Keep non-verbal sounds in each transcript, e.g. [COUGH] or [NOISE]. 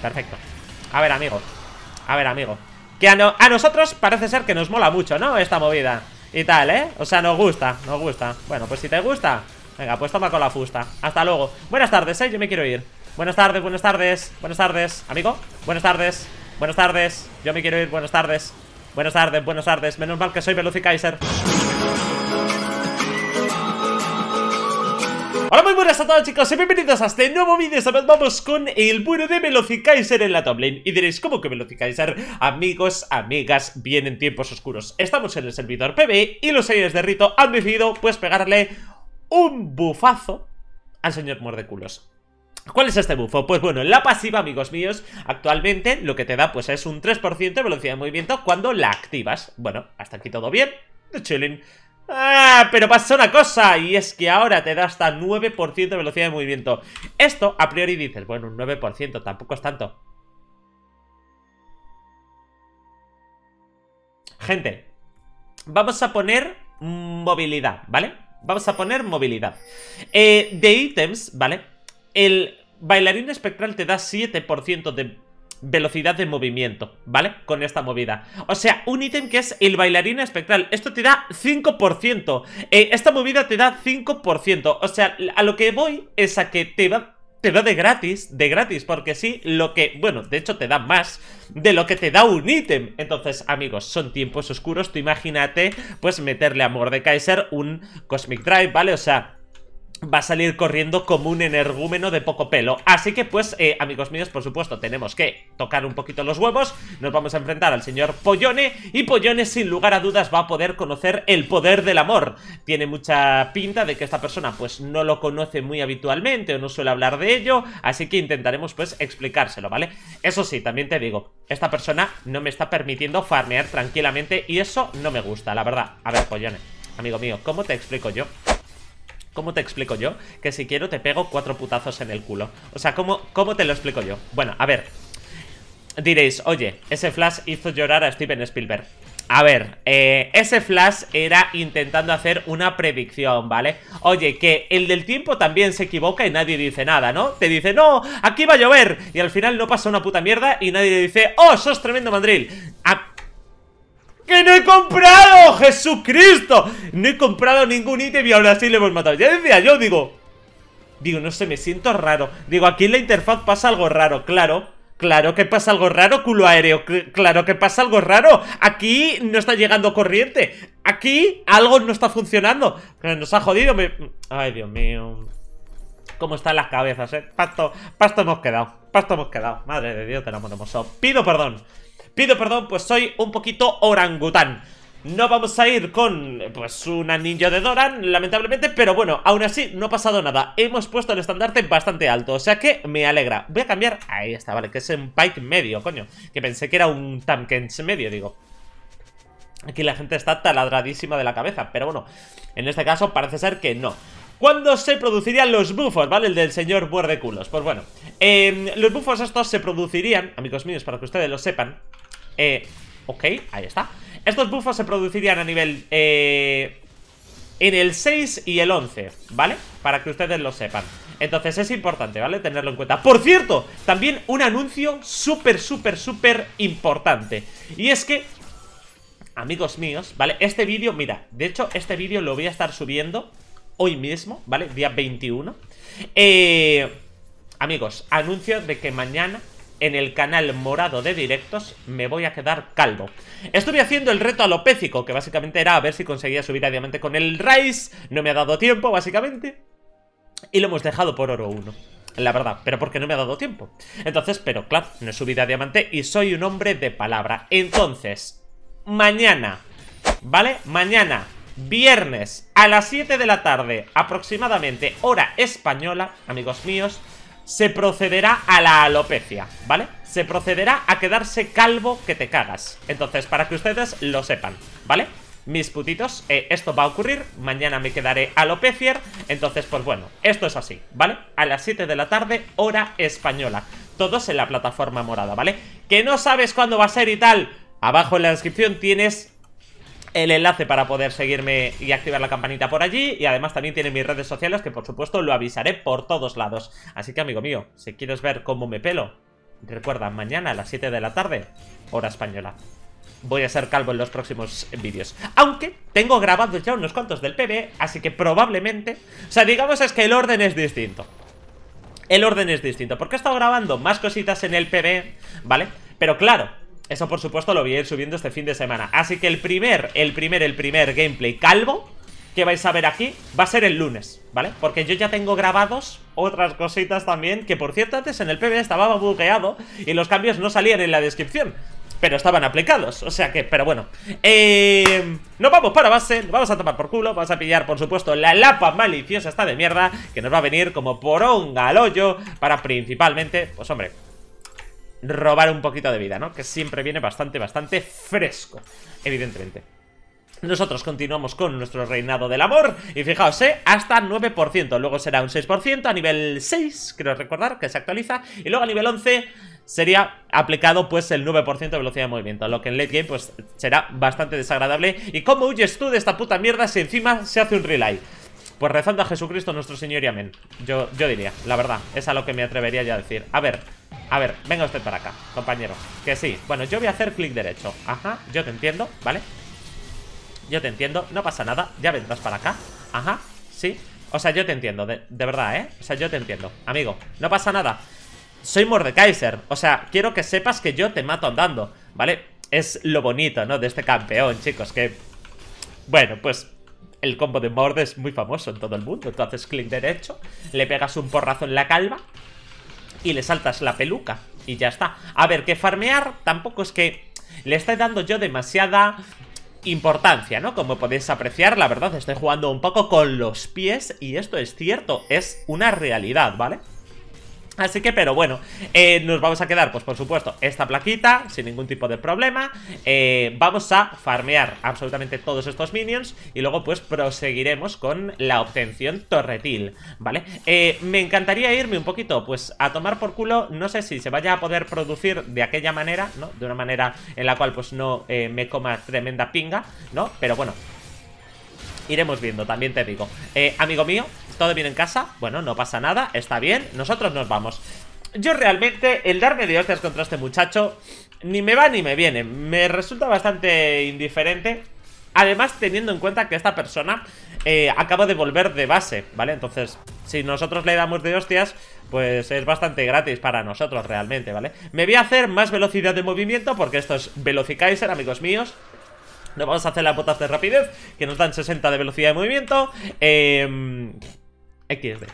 Perfecto. A ver, amigo. A ver, amigo. Que a, nosotros parece ser que nos mola mucho, ¿no? Esta movida Y tal, ¿eh? O sea, nos gusta, nos gusta Bueno, pues si te gusta Venga, pues toma con la fusta Hasta luego Buenas tardes, ¿eh? Yo me quiero ir Buenas tardes, buenas tardes Buenas tardes, amigo Buenas tardes Buenas tardes Yo me quiero ir, buenas tardes Buenas tardes, buenas tardes Menos mal que soy Veloci Kaiser Hola muy buenas a todos chicos y bienvenidos a este nuevo vídeo Esta vamos con el bueno de Kaiser en la top lane Y diréis, ¿cómo que Kaiser? Amigos, amigas, vienen tiempos oscuros Estamos en el servidor PB y los seguidores de Rito han decidido pues pegarle un bufazo al señor Mordeculos ¿Cuál es este bufo? Pues bueno, la pasiva, amigos míos, actualmente lo que te da pues es un 3% de velocidad de movimiento cuando la activas Bueno, hasta aquí todo bien, de chilling Ah, pero pasa una cosa Y es que ahora te da hasta 9% de velocidad de movimiento Esto a priori dices Bueno, un 9% tampoco es tanto Gente Vamos a poner movilidad, ¿vale? Vamos a poner movilidad eh, De ítems, ¿vale? El bailarín espectral te da 7% de velocidad de movimiento, ¿vale? Con esta movida. O sea, un ítem que es el bailarín espectral. Esto te da 5%. Eh, esta movida te da 5%. O sea, a lo que voy es a que te va... Te da de gratis, de gratis, porque sí, lo que... Bueno, de hecho te da más de lo que te da un ítem. Entonces, amigos, son tiempos oscuros. Tú imagínate, pues, meterle a Kaiser un Cosmic Drive, ¿vale? O sea, va a salir corriendo como un energúmeno de poco pelo. Así que pues, eh, amigos míos, por supuesto, tenemos que tocar un poquito los huevos, nos vamos a enfrentar al señor Pollone, y Pollone sin lugar a dudas va a poder conocer el poder del amor. Tiene mucha pinta de que esta persona pues no lo conoce muy habitualmente o no suele hablar de ello, así que intentaremos pues explicárselo, ¿vale? Eso sí, también te digo, esta persona no me está permitiendo farmear tranquilamente y eso no me gusta, la verdad. A ver, Pollone, amigo mío, ¿cómo te explico yo? ¿Cómo te explico yo? Que si quiero te pego cuatro putazos en el culo. O sea, ¿cómo, cómo te lo explico yo? Bueno, a ver. Diréis, oye, ese flash hizo llorar a Steven Spielberg. A ver, eh, ese flash era intentando hacer una predicción, ¿vale? Oye, que el del tiempo también se equivoca y nadie dice nada, ¿no? Te dice, no, aquí va a llover. Y al final no pasa una puta mierda y nadie le dice, oh, sos tremendo Madrid. ¡Que no he comprado! ¡Jesucristo! No he comprado ningún ítem y ahora sí le hemos matado. Ya decía yo, digo... Digo, no sé, me siento raro. Digo, aquí en la interfaz pasa algo raro, claro. Claro que pasa algo raro, culo aéreo. Claro que pasa algo raro. Aquí no está llegando corriente. Aquí algo no está funcionando. Nos ha jodido. Ay, Dios mío. ¿Cómo están las cabezas, eh? Pasto, pasto hemos quedado. Pasto hemos quedado. Madre de Dios, tenemos la hemos Pido perdón. Pido perdón, pues soy un poquito orangután no vamos a ir con, pues, una ninja de Doran, lamentablemente, pero bueno, aún así no ha pasado nada. Hemos puesto el estandarte bastante alto, o sea que me alegra. Voy a cambiar, ahí está, vale, que es un pike medio, coño, que pensé que era un Tamkens medio, digo. Aquí la gente está taladradísima de la cabeza, pero bueno, en este caso parece ser que no. ¿Cuándo se producirían los bufos, vale? El del señor de culos. Pues bueno, em, los bufos estos se producirían, amigos míos, para que ustedes lo sepan, eh, ok, ahí está. Estos buffos se producirían a nivel... Eh, en el 6 y el 11, ¿vale? Para que ustedes lo sepan. Entonces es importante, ¿vale? Tenerlo en cuenta. Por cierto, también un anuncio súper, súper, súper importante. Y es que, amigos míos, ¿vale? Este vídeo, mira, de hecho este vídeo lo voy a estar subiendo hoy mismo, ¿vale? Día 21. Eh, amigos, anuncio de que mañana en el canal morado de directos, me voy a quedar calvo. Estuve haciendo el reto alopécico, que básicamente era a ver si conseguía subir a diamante con el Rice. No me ha dado tiempo, básicamente. Y lo hemos dejado por oro 1. La verdad, pero porque no me ha dado tiempo. Entonces, pero claro, no he subido a diamante y soy un hombre de palabra. Entonces, mañana, ¿vale? Mañana, viernes, a las 7 de la tarde, aproximadamente, hora española, amigos míos, se procederá a la alopecia, ¿vale? Se procederá a quedarse calvo que te cagas. Entonces, para que ustedes lo sepan, ¿vale? Mis putitos, eh, esto va a ocurrir, mañana me quedaré alopecier, entonces pues bueno, esto es así, ¿vale? A las 7 de la tarde, hora española, todos en la plataforma morada, ¿vale? Que no sabes cuándo va a ser y tal, abajo en la descripción tienes el enlace para poder seguirme y activar la campanita por allí. Y además también tiene mis redes sociales que por supuesto lo avisaré por todos lados. Así que amigo mío, si quieres ver cómo me pelo, recuerda, mañana a las 7 de la tarde, hora española. Voy a ser calvo en los próximos vídeos. Aunque tengo grabado ya unos cuantos del PB, así que probablemente... O sea, digamos es que el orden es distinto. El orden es distinto, porque he estado grabando más cositas en el PB, ¿vale? Pero claro, eso por supuesto lo voy a ir subiendo este fin de semana Así que el primer, el primer, el primer gameplay calvo Que vais a ver aquí Va a ser el lunes, ¿vale? Porque yo ya tengo grabados otras cositas también Que por cierto antes en el PB estaba bugueado Y los cambios no salían en la descripción pero estaban aplicados, o sea que, pero bueno eh, No vamos para base, vamos a tomar por culo Vamos a pillar, por supuesto, la lapa maliciosa esta de mierda Que nos va a venir como poronga al hoyo Para principalmente, pues hombre, robar un poquito de vida, ¿no? Que siempre viene bastante, bastante fresco, evidentemente. Nosotros continuamos con nuestro reinado del amor y fijaos, ¿eh? hasta 9%, luego será un 6% a nivel 6, creo recordar que se actualiza y luego a nivel 11 sería aplicado pues el 9% de velocidad de movimiento, lo que en late game pues será bastante desagradable y cómo huyes tú de esta puta mierda si encima se hace un relay. Pues rezando a Jesucristo nuestro Señor y amén. Yo, yo diría, la verdad. Es a lo que me atrevería ya a decir. A ver, a ver, venga usted para acá, compañero. Que sí. Bueno, yo voy a hacer clic derecho. Ajá, yo te entiendo, ¿vale? Yo te entiendo, no pasa nada. Ya vendrás para acá. Ajá, sí. O sea, yo te entiendo, de, de verdad, ¿eh? O sea, yo te entiendo. Amigo, no pasa nada. Soy Mordekaiser. O sea, quiero que sepas que yo te mato andando, ¿vale? Es lo bonito, ¿no? De este campeón, chicos, que... Bueno, pues el combo de mordes es muy famoso en todo el mundo. Tú haces clic derecho, le pegas un porrazo en la calva y le saltas la peluca. Y ya está. A ver, que farmear tampoco es que le esté dando yo demasiada importancia, ¿no? Como podéis apreciar, la verdad estoy jugando un poco con los pies y esto es cierto, es una realidad, ¿vale? Así que, pero bueno, eh, nos vamos a quedar, pues por supuesto, esta plaquita sin ningún tipo de problema. Eh, vamos a farmear absolutamente todos estos minions y luego pues proseguiremos con la obtención torretil, ¿vale? Eh, me encantaría irme un poquito, pues a tomar por culo, no sé si se vaya a poder producir de aquella manera, ¿no? De una manera en la cual pues no me coma tremenda pinga, ¿no? Pero bueno, iremos viendo, también te digo eh, Amigo mío, todo bien en casa Bueno, no pasa nada, está bien, nosotros nos vamos yo realmente, el darme de hostias contra este muchacho Ni me va ni me viene Me resulta bastante indiferente Además, teniendo en cuenta que esta persona eh, acaba de volver de base, ¿vale? Entonces, si nosotros le damos de hostias, pues es bastante gratis para nosotros realmente, ¿vale? Me voy a hacer más velocidad de movimiento porque esto es amigos míos. Nos vamos a hacer la botas de rapidez, que nos dan 60 de velocidad de movimiento. Eh, em, XD.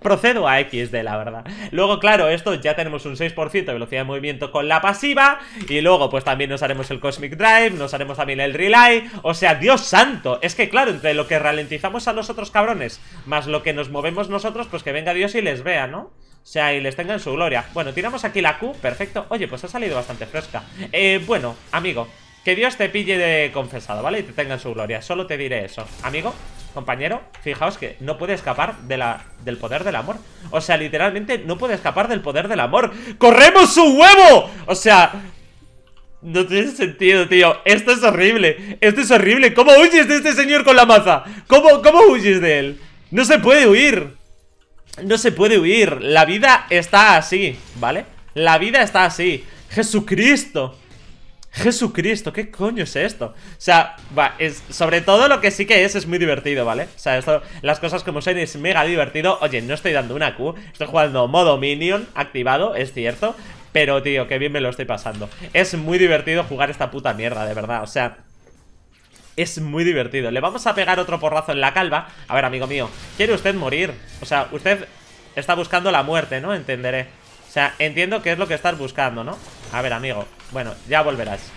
Procedo a XD, la verdad. Luego, claro, esto ya tenemos un 6% de velocidad de movimiento con la pasiva. Y luego, pues también nos haremos el Cosmic Drive, nos haremos también el Relay. O sea, Dios santo. Es que, claro, entre lo que ralentizamos a los otros cabrones, más lo que nos movemos nosotros, pues que venga Dios y les vea, ¿no? O sea, y les tenga en su gloria Bueno, tiramos aquí la Q, perfecto Oye, pues ha salido bastante fresca Eh, bueno, amigo que Dios te pille de confesado, ¿vale? Y te tenga en su gloria, solo te diré eso Amigo, compañero, fijaos que no puede escapar de la, del poder del amor O sea, literalmente no puede escapar del poder del amor ¡Corremos su huevo! O sea... No tiene sentido, tío Esto es horrible, esto es horrible ¿Cómo huyes de este señor con la maza? ¿Cómo, cómo huyes de él? No se puede huir No se puede huir La vida está así, ¿vale? La vida está así ¡Jesucristo! Jesucristo, ¿qué coño es esto? O sea, va, es, sobre todo lo que sí que es, es muy divertido, ¿vale? O sea, esto, las cosas como son, es mega divertido Oye, no estoy dando una Q, estoy jugando modo minion activado, es cierto Pero, tío, qué bien me lo estoy pasando Es muy divertido jugar esta puta mierda, de verdad, o sea es muy divertido Le vamos a pegar otro porrazo en la calva A ver, amigo mío, ¿quiere usted morir? O sea, usted está buscando la muerte, ¿no? Entenderé o sea, entiendo que es lo que estás buscando, ¿no? A ver, amigo Bueno, ya volverás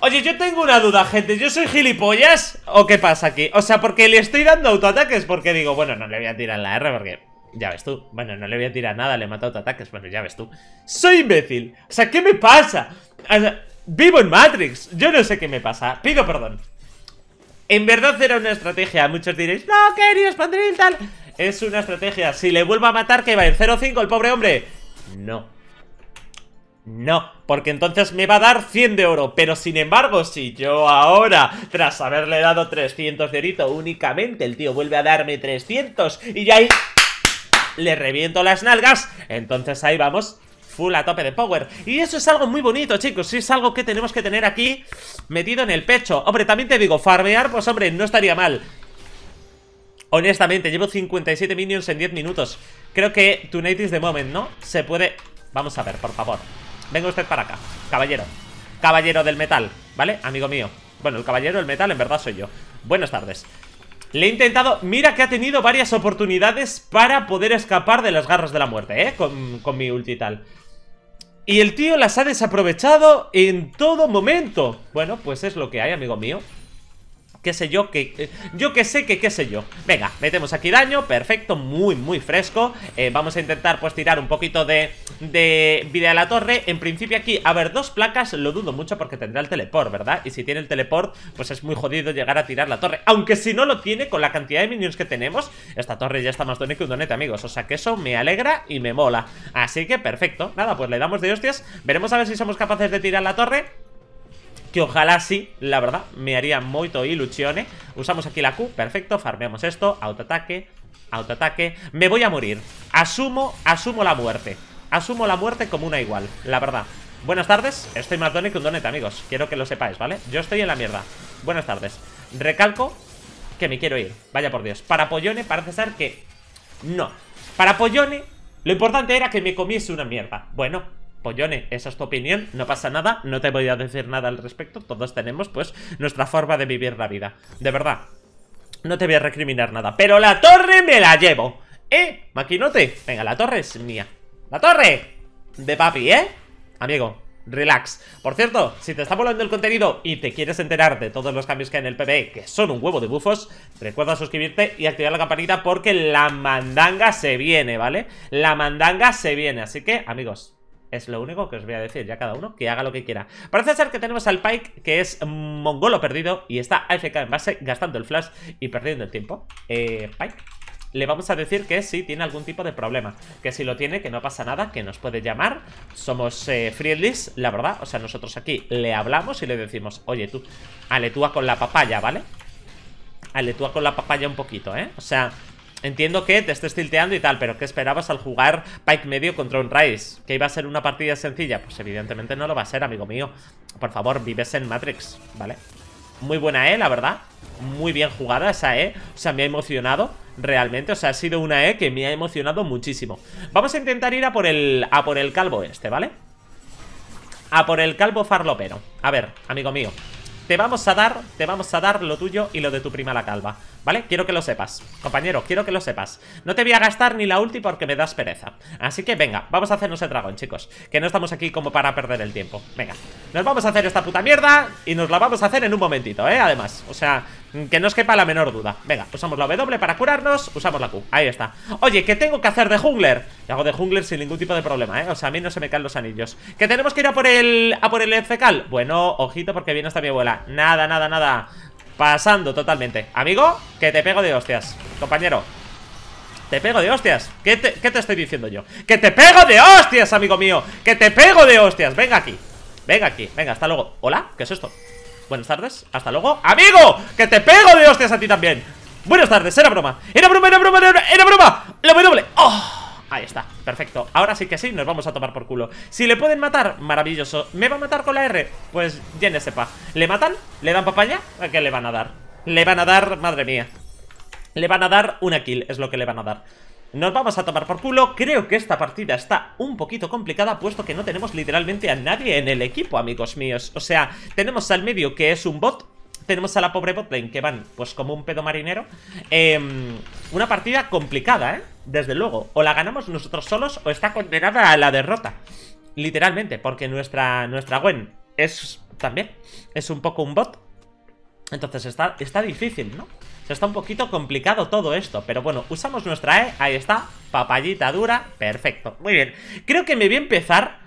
Oye, yo tengo una duda, gente ¿Yo soy gilipollas o qué pasa aquí? O sea, porque le estoy dando autoataques Porque digo, bueno, no le voy a tirar la R porque... Ya ves tú Bueno, no le voy a tirar nada, le mato autoataques Bueno, ya ves tú Soy imbécil O sea, ¿qué me pasa? O sea, vivo en Matrix Yo no sé qué me pasa Pido perdón en verdad era una estrategia, muchos diréis, no, querido y tal. Es una estrategia. Si le vuelvo a matar, que va en 0-5 el pobre hombre. No. No, porque entonces me va a dar 100 de oro Pero sin embargo, si yo ahora, tras haberle dado 300 de orito Únicamente el tío vuelve a darme 300 Y ya ahí le reviento las nalgas Entonces ahí vamos full a tope de power Y eso es algo muy bonito, chicos es algo que tenemos que tener aquí metido en el pecho Hombre, también te digo, farmear, pues hombre, no estaría mal Honestamente, llevo 57 minions en 10 minutos. Creo que Tonight de the moment, ¿no? Se puede... Vamos a ver, por favor. Venga usted para acá, caballero. Caballero del metal, ¿vale? Amigo mío. Bueno, el caballero del metal en verdad soy yo. Buenas tardes. Le he intentado... Mira que ha tenido varias oportunidades para poder escapar de las garras de la muerte, ¿eh? Con, con mi ulti y tal. Y el tío las ha desaprovechado en todo momento. Bueno, pues es lo que hay, amigo mío qué sé yo, que eh, yo que sé que qué sé yo Venga, metemos aquí daño, perfecto, muy muy fresco eh, Vamos a intentar pues tirar un poquito de, de vida a la torre En principio aquí, a ver, dos placas lo dudo mucho porque tendrá el teleport, ¿verdad? Y si tiene el teleport, pues es muy jodido llegar a tirar la torre Aunque si no lo tiene, con la cantidad de minions que tenemos Esta torre ya está más donita que un donete, amigos O sea que eso me alegra y me mola Así que perfecto, nada, pues le damos de hostias Veremos a ver si somos capaces de tirar la torre que ojalá sí, la verdad, me haría moito ilusione. Usamos aquí la Q, perfecto, farmeamos esto, autoataque, autoataque. Me voy a morir, asumo, asumo la muerte, asumo la muerte como una igual, la verdad. Buenas tardes, estoy más donet que un donete amigos, quiero que lo sepáis, ¿vale? Yo estoy en la mierda. Buenas tardes. Recalco que me quiero ir, vaya por Dios. Para Pollone parece ser que... No. Para Pollone lo importante era que me comiese una mierda. Bueno, Pollone, pues, esa es tu opinión, no pasa nada, no te voy a decir nada al respecto, todos tenemos pues nuestra forma de vivir la vida, de verdad, no te voy a recriminar nada, pero la torre me la llevo, ¿eh? Maquinote, venga, la torre es mía, la torre de papi, ¿eh? Amigo, relax. Por cierto, si te está volando el contenido y te quieres enterar de todos los cambios que hay en el PBE, que son un huevo de bufos, recuerda suscribirte y activar la campanita porque la mandanga se viene, ¿vale? La mandanga se viene, así que, amigos, es lo único que os voy a decir, ya cada uno que haga lo que quiera. Parece ser que tenemos al Pike, que es mongolo perdido y está AFK en base, gastando el flash y perdiendo el tiempo. Eh, Pike, le vamos a decir que sí, tiene algún tipo de problema. Que si lo tiene, que no pasa nada, que nos puede llamar. Somos eh, la verdad. O sea, nosotros aquí le hablamos y le decimos, oye tú, aletúa con la papaya, ¿vale? Aletúa con la papaya un poquito, ¿eh? O sea, Entiendo que te estés tilteando y tal, pero ¿qué esperabas al jugar Pike medio contra un Rice? ¿Que iba a ser una partida sencilla? Pues evidentemente no lo va a ser, amigo mío. Por favor, vives en Matrix, ¿vale? Muy buena E, la verdad. Muy bien jugada esa E. O sea, me ha emocionado realmente. O sea, ha sido una E que me ha emocionado muchísimo. Vamos a intentar ir a por el, a por el calvo este, ¿vale? A por el calvo farlopero. A ver, amigo mío. Te vamos a dar, te vamos a dar lo tuyo y lo de tu prima la calva, ¿vale? Quiero que lo sepas, compañero, quiero que lo sepas. No te voy a gastar ni la ulti porque me das pereza. Así que venga, vamos a hacernos el dragón, chicos, que no estamos aquí como para perder el tiempo. Venga, nos vamos a hacer esta puta mierda y nos la vamos a hacer en un momentito, ¿eh? Además, o sea, que no os quepa la menor duda. Venga, usamos la W para curarnos, usamos la Q, ahí está. Oye, ¿qué tengo que hacer de jungler? Y hago de jungler sin ningún tipo de problema, ¿eh? O sea, a mí no se me caen los anillos. ¿Que tenemos que ir a por el, a por el fecal? Bueno, ojito porque viene esta mi abuela nada, nada, nada, Pasando totalmente Amigo, que te pego de hostias Compañero te pego de hostias ¿Qué te, estoy diciendo yo? ¡Que te pego de hostias, amigo mío! ¡Que te pego de hostias! Venga aquí Venga aquí, venga, hasta luego ¿Hola? ¿Qué es esto? Buenas tardes, hasta luego ¡Amigo! ¡Que te pego de hostias a ti también! Buenas tardes, era broma Era broma, era broma, era, broma, era broma La doble! ¡Oh! Ahí está, perfecto Ahora sí que sí, nos vamos a tomar por culo Si le pueden matar, maravilloso ¿Me va a matar con la R? Pues llene sepa ¿Le matan? ¿Le dan papaya? ¿A qué le van a dar? Le van a dar, madre mía Le van a dar una kill, es lo que le van a dar nos vamos a tomar por culo, creo que esta partida está un poquito complicada puesto que no tenemos literalmente a nadie en el equipo, amigos míos. O sea, tenemos al medio que es un bot, tenemos a la pobre botlane que van pues como un pedo marinero. Em, una partida complicada, ¿eh? desde luego. O la ganamos nosotros solos o está condenada a la derrota. Literalmente, porque nuestra, nuestra Gwen es también, es un poco un bot. Entonces está, está difícil, ¿no? se está un poquito complicado todo esto. Pero bueno, usamos nuestra E, ahí está, papayita dura, perfecto. Muy bien, creo que me voy a empezar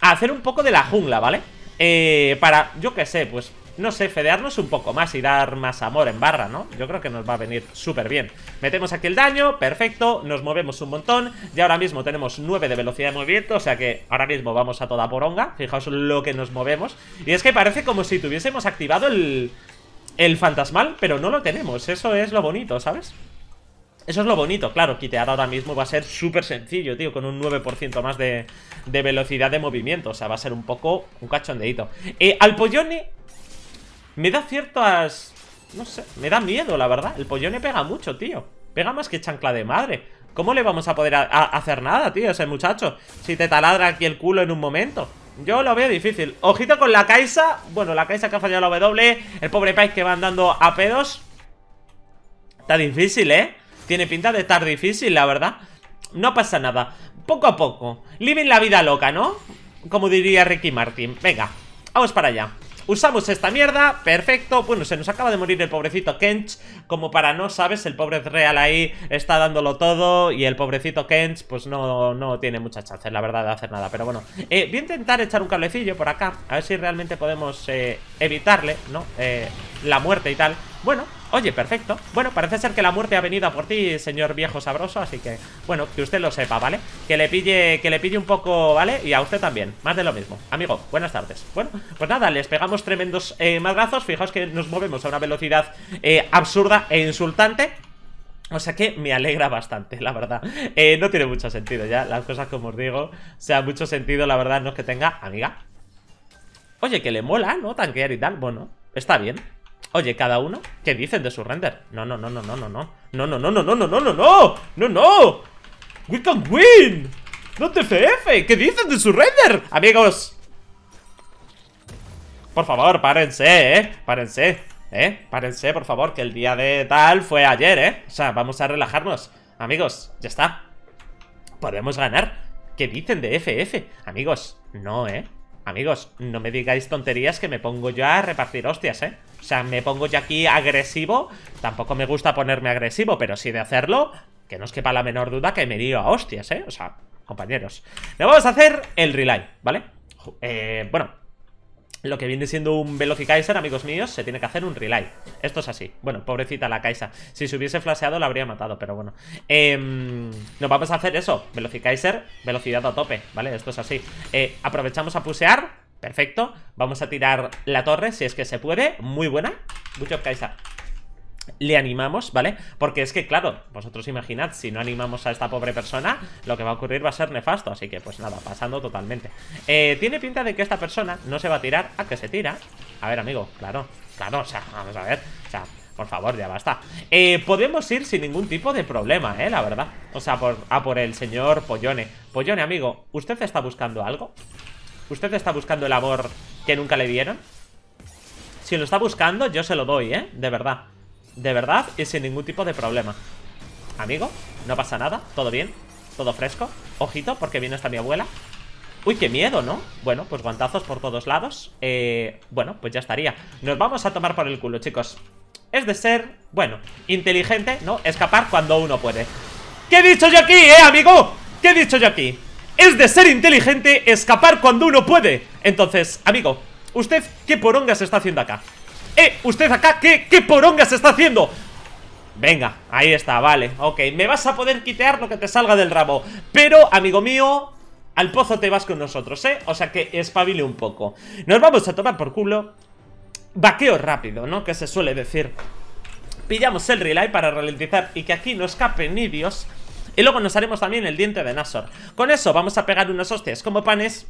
a hacer un poco de la jungla, ¿vale? Eh, para, yo qué sé, pues no sé, fedearnos un poco más y dar más amor en barra, ¿no? Yo creo que nos va a venir súper bien. Metemos aquí el daño, perfecto, nos movemos un montón. Y ahora mismo tenemos 9 de velocidad de movimiento, o sea que ahora mismo vamos a toda poronga. Fijaos lo que nos movemos. Y es que parece como si tuviésemos activado el, el fantasmal, pero no lo tenemos. Eso es lo bonito, ¿sabes? Eso es lo bonito, claro, quitear ahora mismo va a ser súper sencillo, tío, con un 9% más de, de, velocidad de movimiento, o sea, va a ser un poco un cachondeito. Eh, al Pollone me da ciertas... No sé, me da miedo, la verdad. El pollone pega mucho, tío. Pega más que chancla de madre. ¿Cómo le vamos a poder hacer nada, tío, ese muchacho? Si te taladra aquí el culo en un momento. Yo lo veo difícil. Ojito con la Kaisa. Bueno, la Kaisa que ha fallado la W. El pobre Pyke que va andando a pedos. Está difícil, ¿eh? Tiene pinta de estar difícil, la verdad. No pasa nada. Poco a poco. Living la vida loca, ¿no? Como diría Ricky Martin. Venga, vamos para allá. Usamos esta mierda, perfecto Bueno, se nos acaba de morir el pobrecito Kench Como para no, ¿sabes? El pobre Real ahí está dándolo todo Y el pobrecito Kench, pues no, no tiene muchas chances, la verdad, de hacer nada Pero bueno, eh, voy a intentar echar un cablecillo por acá A ver si realmente podemos eh, evitarle, ¿no? Eh la muerte y tal. Bueno, oye, perfecto. Bueno, parece ser que la muerte ha venido a por ti, señor viejo sabroso, así que, bueno, que usted lo sepa, ¿vale? Que le pille, que le pille un poco, ¿vale? Y a usted también, más de lo mismo. Amigo, buenas tardes. Bueno, pues nada, les pegamos tremendos eh, madrazos. Fijaos que nos movemos a una velocidad eh, absurda e insultante. O sea que me alegra bastante, la verdad. Eh, no tiene mucho sentido ya, las cosas como os digo. O sea, mucho sentido, la verdad, no es que tenga, amiga. Oye, que le mola, ¿no? Tanquear y tal. Bueno, está bien. Oye, ¿cada uno? ¿Qué dicen de su render? No, no, no, no, no, no, no. No, no, no, no, no, no, no, no, no. No, no. We can win. No TFF. ¿Qué dicen de su render? Amigos. Por favor, párense, eh. Párense. Eh, párense, por favor, que el día de tal fue ayer, eh. O sea, vamos a relajarnos. Amigos, ya está. Podemos ganar. ¿Qué dicen de FF? Amigos, no, eh. Amigos, no me digáis tonterías que me pongo yo a repartir hostias, ¿eh? O sea, me pongo yo aquí agresivo. Tampoco me gusta ponerme agresivo, pero sí de hacerlo, que no os quepa la menor duda que me dio a hostias, ¿eh? O sea, compañeros. Le vamos a hacer el relay, ¿vale? Eh, bueno, lo que viene siendo un kaiser amigos míos, se tiene que hacer un relay. Esto es así. Bueno, pobrecita la Kaisa. Si se hubiese flaseado la habría matado, pero bueno. Em, nos vamos a hacer eso. Velocikaiser, velocidad a tope, ¿vale? Esto es así. Eh, aprovechamos a pusear. Perfecto. Vamos a tirar la torre si es que se puede. Muy buena. Mucho Kaiser le animamos, ¿vale? Porque es que, claro, vosotros imaginad, si no animamos a esta pobre persona, lo que va a ocurrir va a ser nefasto. Así que, pues nada, pasando totalmente. Eh, tiene pinta de que esta persona no se va a tirar a que se tira. A ver, amigo, claro, claro, o sea, vamos a ver, o sea... Por favor, ya basta. Eh, podemos ir sin ningún tipo de problema, ¿eh? La verdad. O sea, por, a por el señor Pollone. Pollone, amigo, ¿usted está buscando algo? ¿Usted está buscando el amor que nunca le dieron? Si lo está buscando, yo se lo doy, ¿eh? De verdad. De verdad y sin ningún tipo de problema Amigo, no pasa nada, todo bien Todo fresco, ojito porque viene esta mi abuela Uy, qué miedo, ¿no? Bueno, pues guantazos por todos lados eh, Bueno, pues ya estaría Nos vamos a tomar por el culo, chicos Es de ser, bueno, inteligente, ¿no? Escapar cuando uno puede ¿Qué he dicho yo aquí, eh, amigo? ¿Qué he dicho yo aquí? Es de ser inteligente escapar cuando uno puede Entonces, amigo, ¿usted qué poronga se está haciendo acá? Eh, ¿Usted acá? ¿Qué, qué poronga se está haciendo? Venga, ahí está, vale, ok Me vas a poder quitear lo que te salga del rabo Pero, amigo mío, al pozo te vas con nosotros, ¿eh? O sea que espabile un poco Nos vamos a tomar por culo Vaqueo rápido, ¿no? Que se suele decir Pillamos el relay para ralentizar y que aquí no escape ni Dios Y luego nos haremos también el diente de Nasor Con eso vamos a pegar unas hostias como panes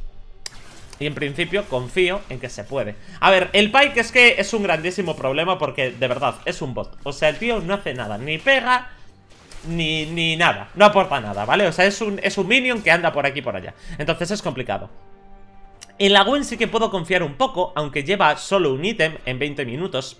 y en principio confío en que se puede A ver, el Pike es que es un grandísimo problema Porque de verdad, es un bot O sea, el tío no hace nada, ni pega ni, ni nada, no aporta nada, ¿vale? O sea, es un, es un minion que anda por aquí y por allá Entonces es complicado en la Gwen sí que puedo confiar un poco, aunque lleva solo un ítem en 20 minutos,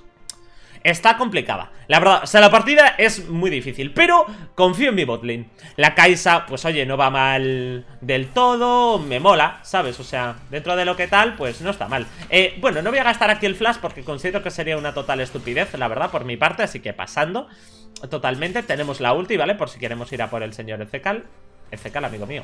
está complicada. La verdad, o sea, la partida es muy difícil, pero confío en mi botlane. La Kaisa, pues oye, no va mal del todo, me mola, ¿sabes? O sea, dentro de lo que tal, pues no está mal. Eh, bueno, no voy a gastar aquí el flash porque considero que sería una total estupidez, la verdad, por mi parte, así que pasando totalmente. Tenemos la ulti, ¿vale? Por si queremos ir a por el señor Ezecal. Ezecal, amigo mío.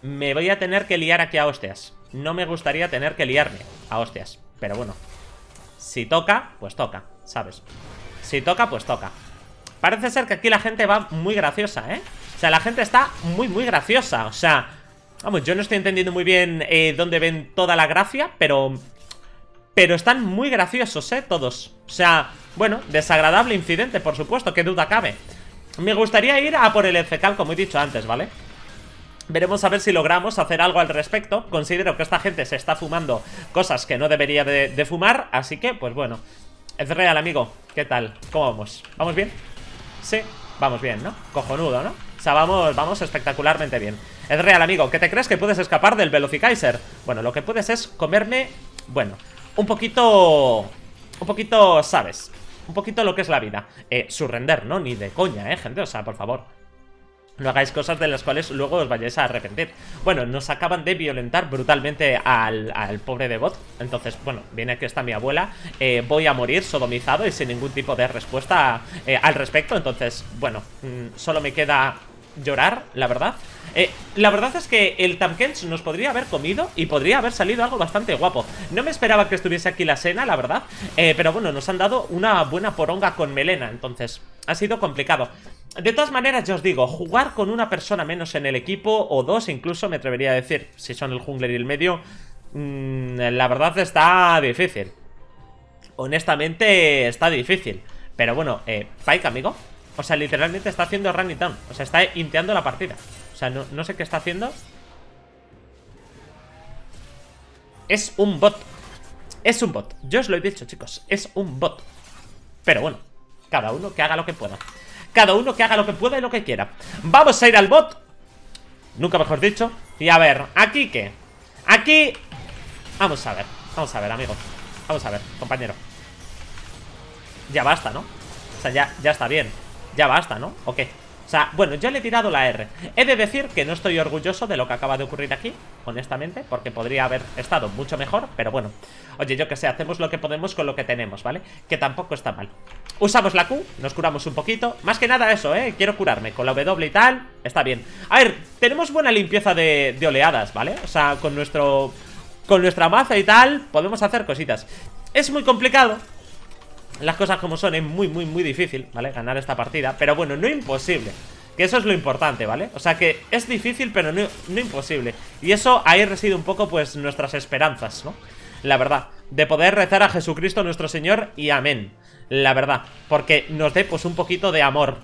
Me voy a tener que liar aquí a hostias. No me gustaría tener que liarme a hostias, pero bueno. Si toca, pues toca, ¿sabes? Si toca, pues toca Parece ser que aquí la gente va muy graciosa, ¿eh? O sea, la gente está muy, muy graciosa O sea, vamos, yo no estoy entendiendo muy bien eh, dónde ven toda la gracia Pero... Pero están muy graciosos, ¿eh? Todos O sea, bueno, desagradable incidente, por supuesto, que duda cabe Me gustaría ir a por el fecal, como he dicho antes, ¿vale? vale Veremos a ver si logramos hacer algo al respecto. Considero que esta gente se está fumando cosas que no debería de, fumar, así que, pues bueno. Es real, amigo. ¿Qué tal? ¿Cómo vamos? ¿Vamos bien? Sí, vamos bien, ¿no? Cojonudo, ¿no? O sea, vamos, vamos espectacularmente bien. Es real, amigo. ¿Qué te crees que puedes escapar del Velocikaiser? Bueno, lo que puedes es comerme... Bueno, un poquito... Un poquito, ¿sabes? Un poquito lo que es la vida. Eh, surrender, ¿no? Ni de coña, ¿eh, gente? O sea, por favor. No hagáis cosas de las cuales luego os vayáis a arrepentir. Bueno, nos acaban de violentar brutalmente al, pobre Devot. Entonces, bueno, viene aquí está mi abuela. Eh, voy a morir sodomizado y sin ningún tipo de respuesta eh, al respecto. Entonces, bueno, mm, solo me queda llorar, la verdad. Eh, la verdad es que el tankens nos podría haber comido y podría haber salido algo bastante guapo. No me esperaba que estuviese aquí la cena, la verdad. Eh, pero bueno, nos han dado una buena poronga con melena, entonces ha sido complicado. De todas maneras, ya os digo, jugar con una persona menos en el equipo, o dos incluso, me atrevería a decir, si son el jungler y el medio, mm, la verdad está difícil. Honestamente, está difícil. Pero bueno, eh, amigo, o sea, literalmente está haciendo run y down, o sea, está inteando la partida. O sea, no, sé qué está haciendo. Es un bot. Es un bot. Yo os lo he dicho, chicos. Es un bot. Pero bueno, cada uno que haga lo que pueda. Cada uno que haga lo que pueda y lo que quiera. Vamos a ir al bot. Nunca mejor dicho. Y a ver, ¿aquí qué? Aquí... Vamos a ver. Vamos a ver, amigo. Vamos a ver, compañero. Ya basta, ¿no? O sea, ya, ya está bien. Ya basta, ¿no? Ok. O sea, bueno, ya le he tirado la R He de decir que no estoy orgulloso de lo que acaba de ocurrir aquí Honestamente, porque podría haber estado mucho mejor Pero bueno, oye, yo que sé, hacemos lo que podemos con lo que tenemos, ¿vale? Que tampoco está mal Usamos la Q, nos curamos un poquito Más que nada eso, ¿eh? Quiero curarme Con la W y tal, está bien A ver, tenemos buena limpieza de, de oleadas, ¿vale? O sea, con nuestro... Con nuestra maza y tal, podemos hacer cositas Es muy complicado las cosas como son, es muy, muy, muy difícil, ¿vale? Ganar esta partida, pero bueno, no imposible. Que eso es lo importante, ¿vale? O sea que es difícil, pero no, no imposible. Y eso ahí reside un poco, pues, nuestras esperanzas, ¿no? La verdad, de poder rezar a Jesucristo nuestro Señor y amén. La verdad, porque nos dé, pues, un poquito de amor.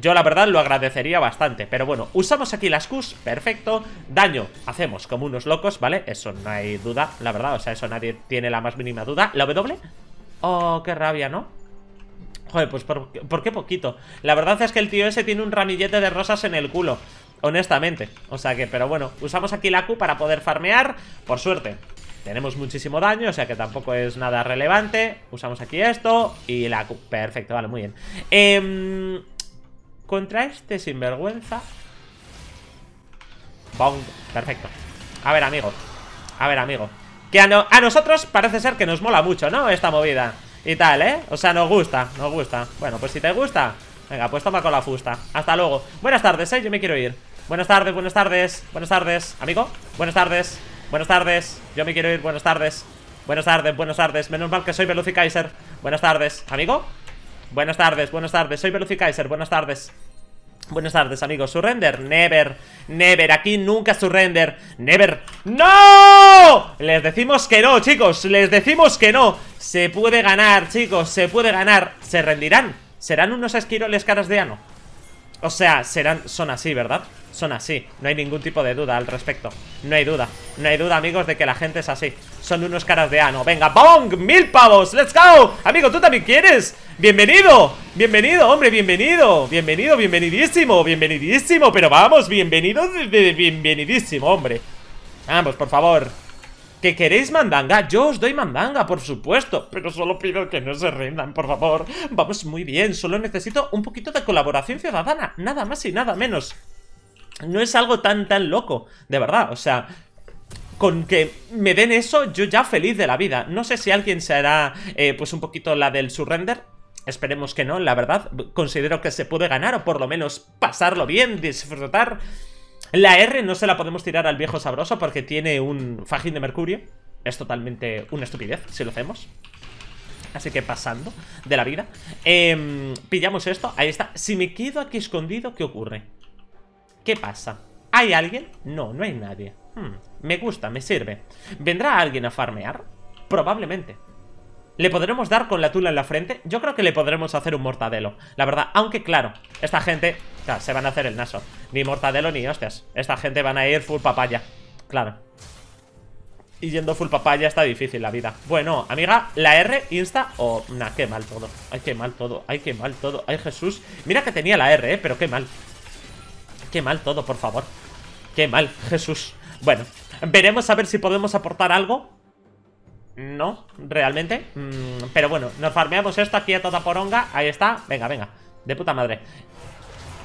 Yo, la verdad, lo agradecería bastante. Pero bueno, usamos aquí las Qs, perfecto. Daño, hacemos como unos locos, ¿vale? Eso no hay duda, la verdad, o sea, eso nadie tiene la más mínima duda. La W, Oh, qué rabia, ¿no? Joder, pues por, qué poquito La verdad es que el tío ese tiene un ramillete de rosas en el culo Honestamente O sea que, pero bueno, usamos aquí la Q para poder farmear Por suerte Tenemos muchísimo daño, o sea que tampoco es nada relevante Usamos aquí esto Y la Q, perfecto, vale, muy bien em, Contra este sinvergüenza perfecto A ver, amigo A ver, amigo que a, nosotros parece ser que nos mola mucho, ¿no? Esta movida y tal, ¿eh? O sea, nos gusta, nos gusta Bueno, pues si te gusta, venga, pues toma con la fusta Hasta luego Buenas tardes, ¿eh? Yo me quiero ir Buenas tardes, buenas tardes Buenas tardes, amigo Buenas tardes Buenas tardes Yo me quiero ir, buenas tardes Buenas tardes, buenas tardes Menos mal que soy Belucikaiser. Kaiser Buenas tardes, amigo Buenas tardes, buenas tardes Soy Belucikaiser. Kaiser, buenas tardes Buenas tardes amigos, surrender, never, never, aquí nunca surrender, never, ¡No! Les decimos que no chicos, les decimos que no Se puede ganar chicos, se puede ganar, se rendirán Serán unos esquiroles caras de ano o sea, serán, son así, ¿verdad? Son así, no hay ningún tipo de duda al respecto No hay duda, no hay duda, amigos, de que la gente es así Son unos caras de ano Venga, ¡bong! ¡Mil pavos! ¡Let's go! Amigo, ¿tú también quieres? ¡Bienvenido! ¡Bienvenido, hombre! ¡Bienvenido! ¡Bienvenido, bienvenidísimo! ¡Bienvenidísimo! Pero vamos, bienvenido, bienvenidísimo, hombre Vamos, por favor ¿Que queréis mandanga? Yo os doy mandanga, por supuesto. Pero solo pido que no se rindan, por favor. Vamos muy bien, solo necesito un poquito de colaboración ciudadana. Nada más y nada menos. No es algo tan, tan loco. De verdad, o sea, con que me den eso, yo ya feliz de la vida. No sé si alguien se hará, eh, pues un poquito la del surrender. Esperemos que no, la verdad. Considero que se puede ganar o por lo menos pasarlo bien, disfrutar. La R no se la podemos tirar al viejo sabroso porque tiene un fajín de mercurio. Es totalmente una estupidez si lo hacemos. Así que pasando de la vida. Em, pillamos esto. Ahí está. Si me quedo aquí escondido, ¿qué ocurre? ¿Qué pasa? ¿Hay alguien? No, no hay nadie. Hmm, me gusta, me sirve. ¿Vendrá alguien a farmear? Probablemente. ¿Le podremos dar con la tula en la frente? Yo creo que le podremos hacer un mortadelo La verdad, aunque claro, esta gente claro, Se van a hacer el naso Ni mortadelo ni hostias Esta gente van a ir full papaya Claro Y yendo full papaya está difícil la vida Bueno, amiga, la R insta O, oh, nah, qué mal todo Ay, qué mal todo, ay, qué mal todo Ay, Jesús Mira que tenía la R, eh, pero qué mal Qué mal todo, por favor Qué mal, Jesús Bueno, veremos a ver si podemos aportar algo no, realmente mm, Pero bueno, nos farmeamos esto aquí a toda poronga Ahí está, venga, venga De puta madre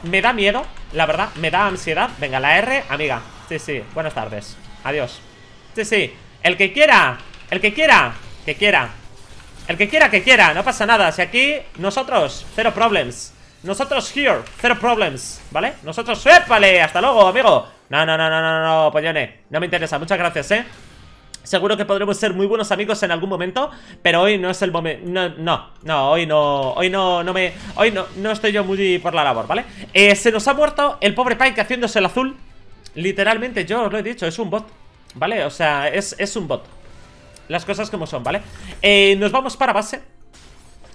Me da miedo, la verdad, me da ansiedad Venga, la R, amiga Sí, sí, buenas tardes Adiós Sí, sí, el que quiera El que quiera, que quiera El que quiera, que quiera, no pasa nada Si aquí, nosotros, cero problems Nosotros here, cero problems ¿Vale? Nosotros, ¡épale! Hasta luego, amigo No, no, no, no, no, no, pollone No me interesa, muchas gracias, eh Seguro que podremos ser muy buenos amigos en algún momento, pero hoy no es el momento. No, no, no, hoy no, hoy no, no me. Hoy no, no estoy yo muy por la labor, ¿vale? Eh, se nos ha muerto el pobre Pike haciéndose el azul. Literalmente, yo os lo he dicho, es un bot, ¿vale? O sea, es, un bot. Las cosas como son, ¿vale? Eh, nos vamos para base.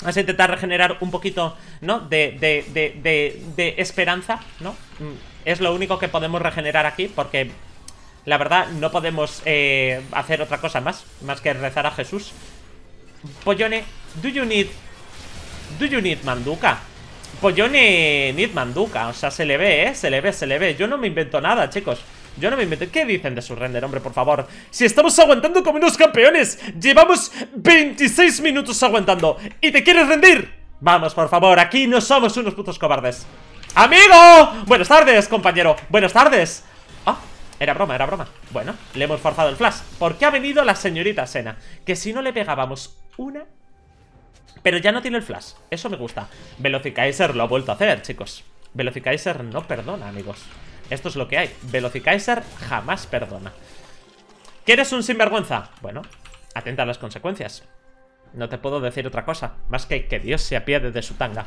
Vamos a intentar regenerar un poquito, ¿no? De, de, de, de, de esperanza, ¿no? Mm, es lo único que podemos regenerar aquí, porque la verdad, no podemos eh, hacer otra cosa más, más que rezar a Jesús. Pollone, do you need... Do you need manduca? Pollone need manduca, o sea, se le ve, ¿eh? Se le ve, se le ve. Yo no me invento nada, chicos. Yo no me invento. ¿Qué dicen de su render, hombre, por favor? Si estamos aguantando como unos campeones, llevamos 26 minutos aguantando. ¿Y te quieres rendir? Vamos, por favor, aquí no somos unos putos cobardes. ¡Amigo! Buenas tardes, compañero. Buenas tardes. Era broma, era broma. Bueno, le hemos forzado el flash. ¿Por qué ha venido la señorita Sena. Que si no le pegábamos una... Pero ya no tiene el flash. Eso me gusta. Velocikaiser lo ha vuelto a hacer, chicos. Velocikaiser no perdona, amigos. Esto es lo que hay. Velocikaiser jamás perdona. ¿Quieres un sinvergüenza? Bueno, atenta a las consecuencias. No te puedo decir otra cosa. Más que que Dios se apiade de su tanga.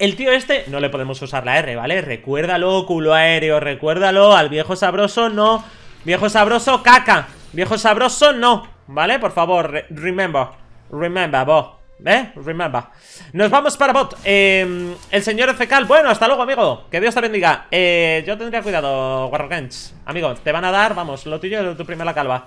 El tío este, no le podemos usar la R, ¿vale? Recuérdalo, culo aéreo, recuérdalo Al viejo sabroso, no Viejo sabroso, caca Viejo sabroso, no, ¿vale? Por favor, remember Remember, bo ¿Eh? Remember Nos vamos para bot em, El señor Fecal Bueno, hasta luego, amigo Que Dios te bendiga eh, Yo tendría cuidado, Warrockens Amigo, te van a dar Vamos, lo tuyo es tu primera calva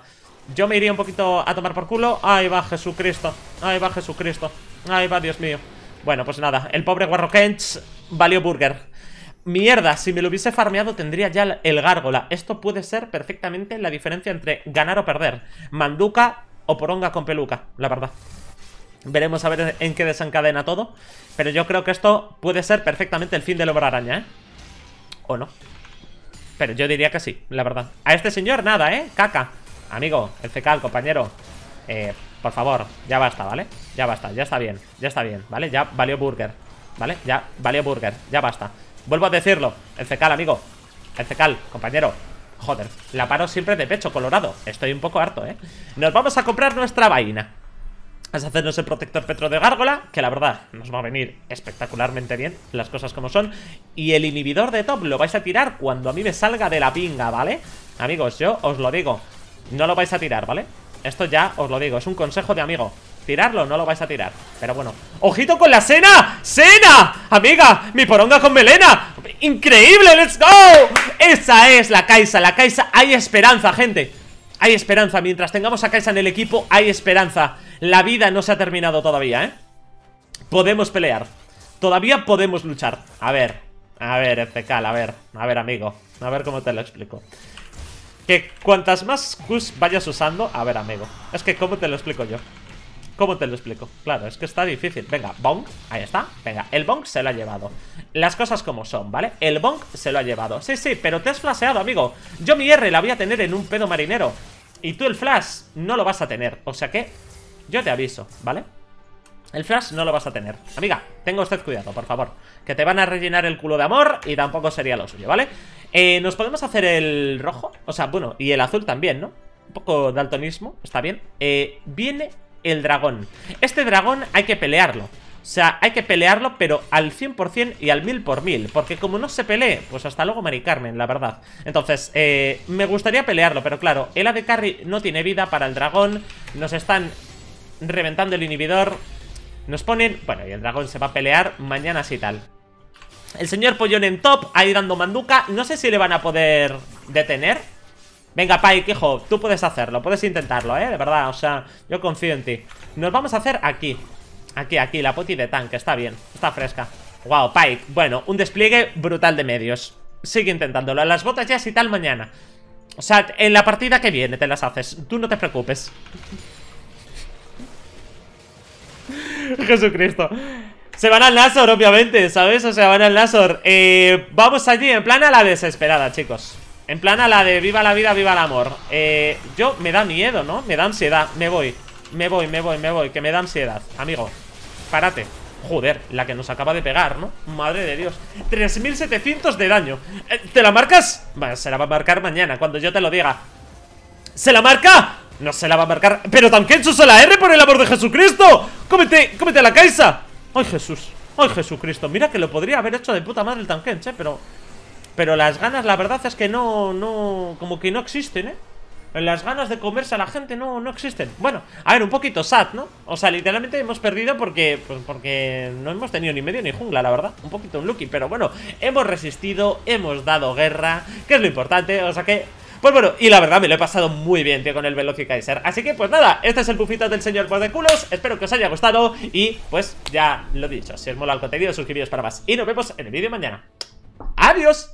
Yo me iría un poquito a tomar por culo Ahí va Jesucristo Ahí va Jesucristo Ahí va, Dios mío bueno, pues nada, el pobre Warrokench valió burger. Mierda, si me lo hubiese farmeado tendría ya el gárgola. Esto puede ser perfectamente la diferencia entre ganar o perder. Manduca o poronga con peluca, la verdad. Veremos a ver en qué desencadena todo. Pero yo creo que esto puede ser perfectamente el fin de obra araña, ¿eh? ¿O no? Pero yo diría que sí, la verdad. A este señor nada, ¿eh? Caca. Amigo, el fecal, compañero. Eh, por favor, ya basta, ¿vale? Ya basta, ya está bien, ya está bien, ¿vale? Ya valió Burger, ¿vale? Ya valió Burger, ya basta Vuelvo a decirlo, el fecal, amigo El fecal, compañero Joder, la paro siempre de pecho, colorado Estoy un poco harto, ¿eh? Nos vamos a comprar nuestra vaina Vamos a hacernos el protector petro de gárgola Que la verdad, nos va a venir espectacularmente bien Las cosas como son Y el inhibidor de top lo vais a tirar cuando a mí me salga de la pinga, ¿vale? Amigos, yo os lo digo No lo vais a tirar, ¿vale? Esto ya os lo digo, es un consejo de amigo Tirarlo, no lo vais a tirar Pero bueno, ¡ojito con la cena! ¡Cena! Amiga, mi poronga con melena ¡Increíble! ¡Let's go! Esa es la Kaisa, la Kaisa Hay esperanza, gente Hay esperanza, mientras tengamos a Kaisa en el equipo Hay esperanza, la vida no se ha terminado todavía, ¿eh? Podemos pelear Todavía podemos luchar A ver, a ver, cal a ver A ver, amigo, a ver cómo te lo explico que cuantas más Qs vayas usando... A ver, amigo. Es que ¿cómo te lo explico yo? ¿Cómo te lo explico? Claro, es que está difícil. Venga, Bonk. Ahí está. Venga, el Bonk se lo ha llevado. Las cosas como son, ¿vale? El Bonk se lo ha llevado. Sí, sí, pero te has flasheado, amigo. Yo mi R la voy a tener en un pedo marinero. Y tú el flash no lo vas a tener. O sea que yo te aviso, ¿vale? El flash no lo vas a tener. Amiga, tenga usted cuidado, por favor. Que te van a rellenar el culo de amor y tampoco sería lo suyo, ¿vale? Eh, ¿Nos podemos hacer el rojo? O sea, bueno, y el azul también, ¿no? Un poco de daltonismo, está bien. Eh, viene el dragón. Este dragón hay que pelearlo. O sea, hay que pelearlo, pero al 100% y al 1000 por 1000. Porque como no se pelee, pues hasta luego Mari Carmen, la verdad. Entonces, eh, me gustaría pelearlo, pero claro, el de Carry no tiene vida para el dragón. Nos están reventando el inhibidor. Nos ponen... Bueno, y el dragón se va a pelear mañana así tal. El señor Pollón en top, ahí dando manduca. No sé si le van a poder detener. Venga, Pike, hijo, tú puedes hacerlo, puedes intentarlo, ¿eh? De verdad, o sea, yo confío en ti. Nos vamos a hacer aquí. Aquí, aquí, la poti de tanque, está bien, está fresca. Wow, Pike, bueno, un despliegue brutal de medios. Sigue intentándolo, las botas ya así tal mañana. O sea, en la partida que viene te las haces, tú no te preocupes. [LAUGHS] Jesucristo. Se van al Nazor, obviamente, ¿sabes? O sea, van al Nasor. Eh, vamos allí, en plan a la desesperada, chicos. En plan a la de viva la vida, viva el amor. Eh, yo me da miedo, ¿no? Me da ansiedad. Me voy, me voy, me voy, me voy. Que me da ansiedad, amigo. Párate. Joder, la que nos acaba de pegar, ¿no? Madre de Dios 3.700 de daño eh, ¿Te la marcas? Bueno, se la va a marcar mañana, cuando yo te lo diga ¿Se la marca? No se la va a marcar ¡Pero tanquen se la R por el amor de Jesucristo! ¡Cómete! ¡Cómete la caixa! ¡Ay, Jesús! ¡Ay, Jesucristo! Mira que lo podría haber hecho de puta madre el tangente, ¿eh? Pero, pero las ganas, la verdad es que no, no... Como que no existen, ¿eh? Las ganas de comerse a la gente no, no existen Bueno, a ver, un poquito sad, ¿no? O sea, literalmente hemos perdido porque pues porque no hemos tenido ni medio ni jungla, la verdad Un poquito un lucky, pero bueno Hemos resistido, hemos dado guerra Que es lo importante, o sea que pues bueno, y la verdad me lo he pasado muy bien, tío, con el Kaiser. Así que pues nada, este es el pufito del señor por de culos Espero que os haya gustado y pues ya lo dicho Si os mola el contenido, suscribiros para más Y nos vemos en el vídeo mañana ¡Adiós!